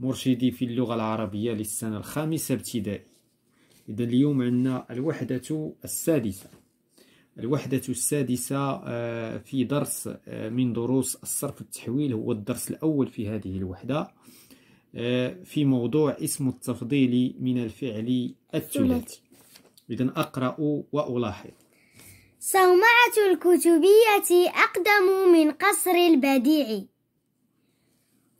مرشدي في اللغة العربية للسنة الخامسة ابتدائي إذا اليوم عندنا الوحدة السادسة الوحدة السادسة آه، في درس آه، من دروس الصرف التحويل هو الدرس الأول في هذه الوحدة آه، في موضوع اسم التفضيل من الفعل الثلاثي إذا أقرأ وألاحظ صومعة الكتبية أقدم من قصر البديع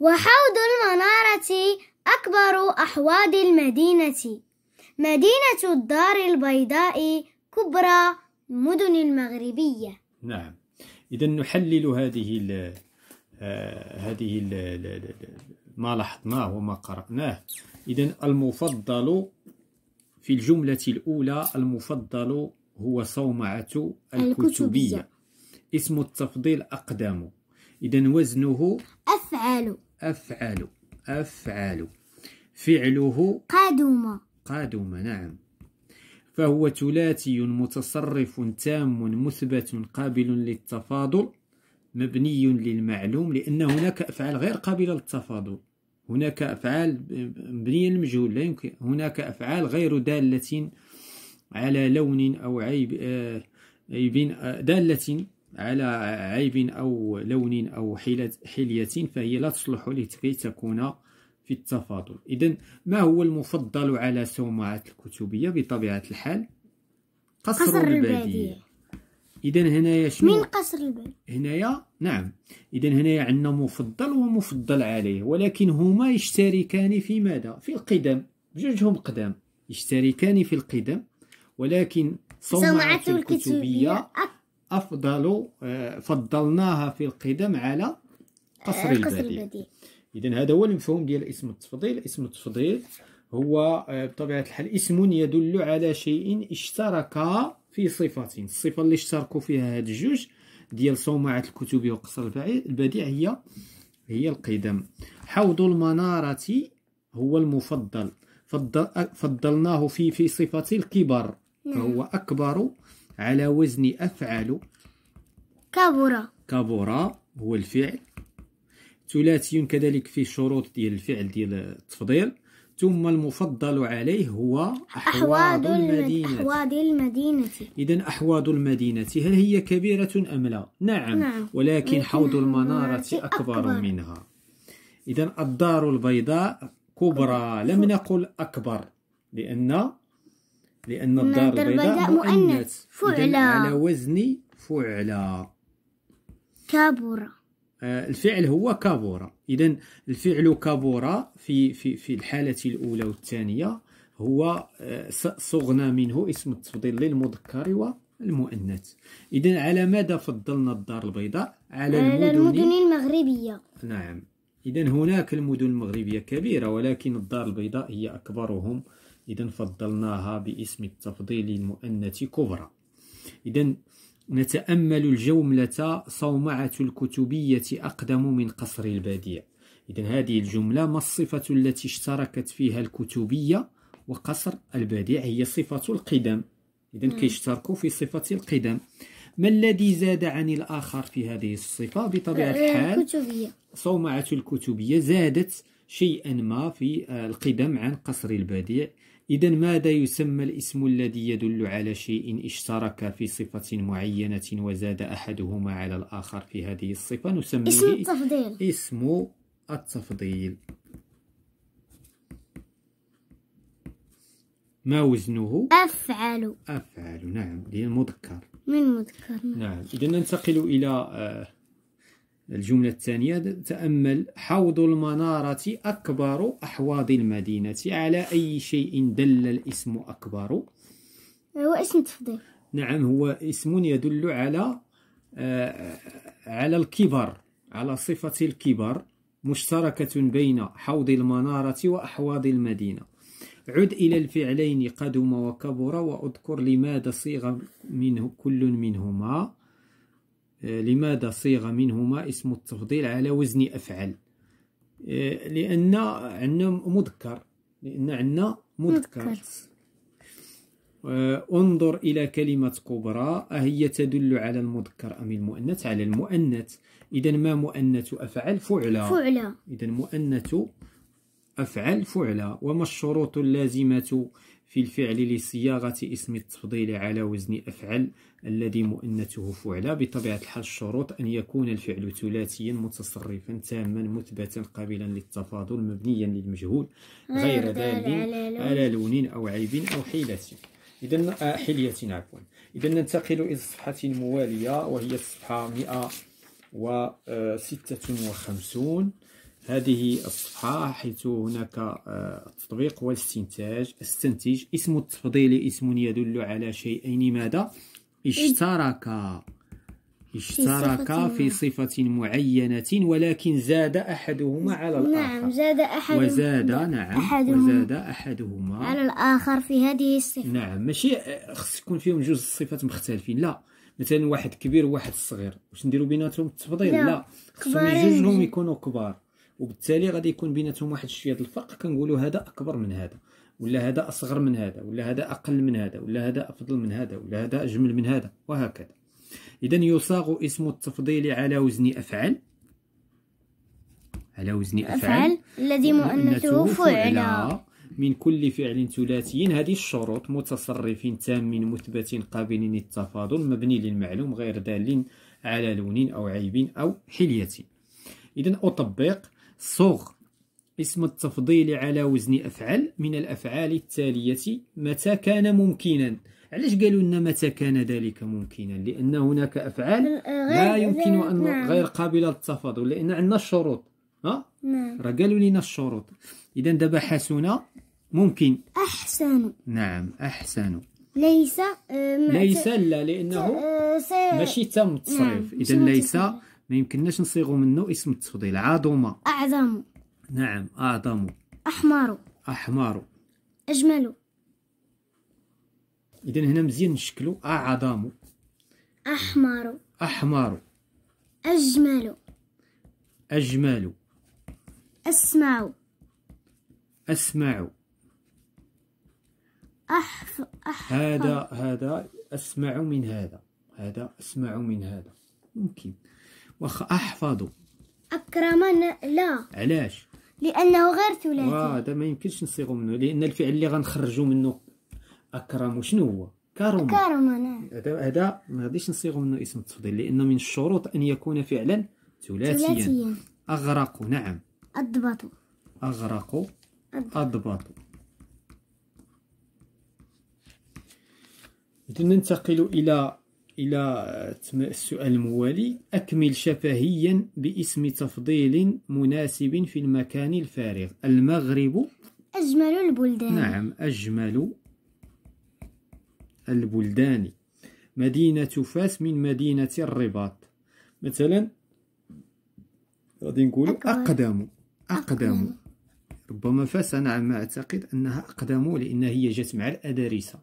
وحوض المنارة أكبر أحواض المدينة مدينة الدار البيضاء كبرى المدن المغربية نعم إذا نحلل هذه الـ آه، هذه الـ ما لاحظناه وما قرأناه إذا المفضل في الجملة الأولى المفضل هو صومعة الكتبية اسم التفضيل أقدم إذا وزنه أفعل أفعل أفعل فعله قادم قادم نعم فهو ثلاثي متصرف تام مثبت قابل للتفاضل مبني للمعلوم لأن هناك أفعال غير قابلة للتفاضل هناك أفعال مبنية للمجهول لا يمكن هناك أفعال غير دالة على لون أو عيب آه، عيب آه، دالة على عيب أو لون أو حلية فهي لا تصلح لكي تكون في التفاضل إذا ما هو المفضل على سومعة الكتبية بطبيعة الحال قصر, قصر البادية, البادية. إذا هنايا شنو من قصر البادية هنايا نعم إذا هنايا عندنا مفضل ومفضل عليه ولكن هما يشتركان في ماذا في القدم جوجهم قدام يشتركان في القدم ولكن صومعة الكتبية أفضل آه، فضلناها في القدم على قصر البديل إذا هذا هو المفهوم ديال اسم التفضيل اسم التفضيل هو آه، بطبيعة الحال اسم يدل على شيء اشترك في صفة الصفة اللي اشتركوا فيها هاد الجوج ديال صومعة الكتب وقصر البديع هي هي القدم حوض المنارة هو المفضل فضل آه، فضلناه في في صفة الكبر نعم. فهو أكبر على وزن أفعل كبر كبر هو الفعل ثلاثي كذلك في شروط ديال الفعل ديال التفضيل ثم المفضل عليه هو أحواض المدينة أحواض المدينة إذا أحواض المدينة هل هي كبيرة أم لا؟ نعم, نعم. ولكن حوض المنارة أكبر, أكبر منها إذا الدار البيضاء كبرى لم نقل أكبر لأن لأن الدار البيضاء مؤنث فعلى على وزن فعلى كابورة آه، الفعل هو كابورة إذا الفعل كابورة في في في الحالة الأولى والثانية هو آه صغنا منه اسم التفضيل للمذكر والمؤنث إذا على ماذا فضلنا الدار البيضاء على, على المدن المغربية نعم إذا هناك المدن المغربية كبيرة ولكن الدار البيضاء هي أكبرهم إذا فضلناها باسم التفضيل المؤنث كبرى إذا نتأمل الجملة صومعة الكتبية أقدم من قصر البديع إذا هذه الجملة ما الصفة التي اشتركت فيها الكتبية وقصر البديع هي صفة القدم إذا كيشتركوا في صفة القدم ما الذي زاد عن الآخر في هذه الصفة بطبيعة آه، آه، الحال الكتبية. صومعة الكتبية زادت شيئا ما في آه، القدم عن قصر البديع إذا ماذا يسمى الاسم الذي يدل على شيء اشترك في صفة معينة وزاد أحدهما على الآخر في هذه الصفة نسميه اسم التفضيل اسم التفضيل ما وزنه؟ أفعل أفعل نعم للمذكر من مذكر نعم إذا ننتقل إلى آه الجملة الثانية تأمل حوض المنارة أكبر أحواض المدينة على أي شيء دل الاسم أكبر هو اسم تفضيل نعم هو اسم يدل على آه على الكبر على صفة الكبر مشتركة بين حوض المنارة وأحواض المدينة عد إلى الفعلين قدم وكبر وأذكر لماذا صيغ منه كل منهما آه، لماذا صيغ منهما اسم التفضيل على وزن أفعل آه، لأن عندنا مذكر لأن عندنا مذكر, آه، انظر إلى كلمة كبرى أهي تدل على المذكر أم المؤنث على المؤنث إذا ما مؤنث أفعل فعلا فعلا إذا مؤنث أفعل فعلا وما الشروط اللازمة في الفعل لصياغة اسم التفضيل على وزن أفعل الذي مؤنته فعلا بطبيعة الحال الشروط أن يكون الفعل ثلاثيا متصرفا تاما مثبتا قابلا للتفاضل مبنيا للمجهول غير دال على لون أو عيب أو حيلة إذا آه، حلية عفوا إذا ننتقل إلى الصفحة الموالية وهي الصفحة 156 هذه الصفحة آه، حيث هناك التطبيق والاستنتاج استنتج اسم التفضيل اسم يدل على شيئين ماذا اشترك اشترك في صفة معينة ولكن زاد أحدهما على الآخر نعم زاد أحدهما وزاد نعم أحدهم وزاد أحدهما على الآخر في هذه الصفة نعم ماشي آه، خص يكون فيهم جوج صفات مختلفين لا مثلا واحد كبير وواحد صغير واش نديرو بيناتهم التفضيل لا, لا. خصهم جوجهم يكونوا كبار وبالتالي غادي يكون بيناتهم واحد شويه الفرق كنقولوا هذا اكبر من هذا ولا هذا اصغر من هذا ولا هذا اقل من هذا ولا هذا افضل من هذا ولا هذا اجمل من هذا وهكذا اذا يصاغ اسم التفضيل على وزن افعل على وزن افعل الذي مؤنثه فعلا من كل فعل ثلاثي هذه الشروط متصرف تام مثبت قابل للتفاضل مبني للمعلوم غير دال على لون او عيب او حليه اذا اطبق صغ اسم التفضيل على وزن أفعل من الأفعال التالية متى كان ممكنا علاش قالوا لنا متى كان ذلك ممكنا لأن هناك أفعال لا يمكن أن نعم. غير قابلة للتفاضل لأن عندنا الشروط ها نعم. راه قالوا لنا الشروط إذا دابا حسنا ممكن أحسن نعم أحسن ليس آه، ليس لا لأنه آه، ماشي تم التصريف نعم، إذا ليس ما يمكنناش نصيغوا منه اسم التفضيل عظم أعظم نعم أعظم أحمر أحمر أجمل إذا هنا مزيان نشكلو أعظم أحمر أحمر أجمل أجمل أسمع أسمع أحف... أحفظ هذا هذا أسمع من هذا هذا أسمع من هذا ممكن واخا احفظوا اكرمنا لا علاش لانه غير ثلاثي آه، هذا ما يمكنش نصيغوا منه لان الفعل اللي غنخرجوا منه اكرم شنو هو كرم نعم. كرم هذا هذا ما غاديش نصيغوا منه اسم تفضيل لان من الشروط ان يكون فعلا ثلاثيا, ثلاثيا. اغرق نعم اضبط اغرق اضبط إذن ننتقل إلى إلى السؤال آه، الموالي أكمل شفهيا باسم تفضيل مناسب في المكان الفارغ المغرب أجمل البلدان نعم أجمل البلدان مدينة فاس من مدينة الرباط مثلا غادي نقول أقدم أقدم ربما فاس نعم أعتقد أنها أقدم لأنها هي جات مع الأدارسة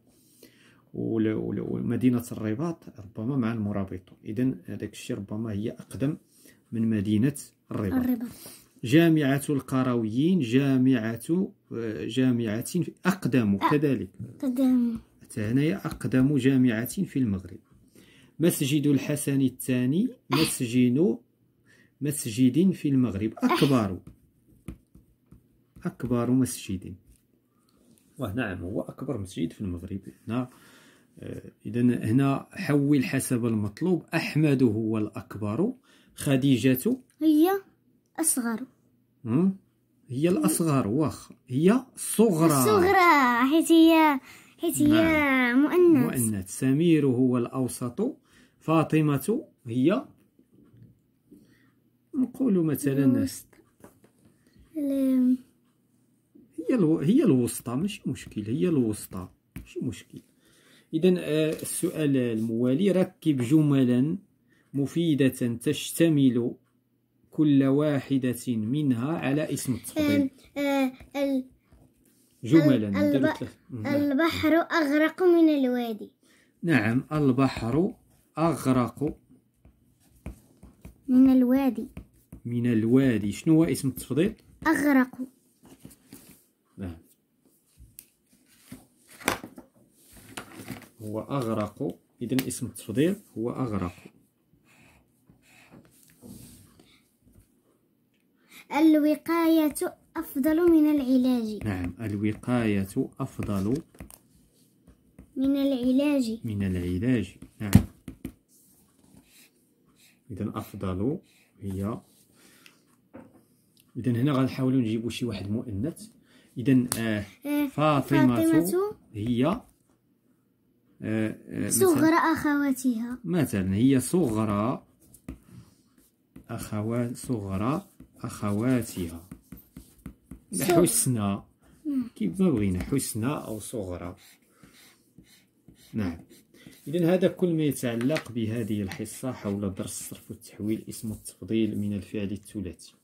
ومدينة الرباط ربما مع المرابطون إذا هذاك الشيء ربما هي أقدم من مدينة الرباط, الرباط. جامعة القرويين جامعة جامعة أقدم كذلك أقدم حتى هنايا أقدم جامعة في المغرب مسجد الحسن الثاني مسجد مسجد في المغرب أكبر أكبر مسجد ونعم هو أكبر مسجد في المغرب هنا آه، اذا هنا حول حسب المطلوب احمد هو الاكبر خديجه هي اصغر هي الاصغر واخ هي الصغرى الصغرى حيت هي حيت هي نعم. مؤنث مؤنث سمير هو الاوسط فاطمه هي نقول مثلا هي الو... هي الوسطى ماشي مشكل هي الوسطى ماشي مشكل إذا آه، السؤال الموالي ركب جملا مفيدة تشتمل كل واحدة منها على اسم التفضيل جملا البحر أغرق من الوادي نعم البحر أغرق من الوادي من الوادي شنو هو اسم التفضيل أغرق هو أغرق إذا اسم التفضيل هو أغرق الوقاية أفضل من العلاج نعم الوقاية أفضل من العلاج من العلاج نعم إذا أفضل هي إذا هنا غنحاولوا نجيبوا شي واحد مؤنث إذا آه،, آه فاطمة, فاطمة هي صغرى أخواتها مثلا هي صغرى أخوات صغرى أخواتها حسنى كيف ما بغينا حسنى أو صغرى نعم إذا هذا كل ما يتعلق بهذه الحصة حول درس الصرف والتحويل اسم التفضيل من الفعل الثلاثي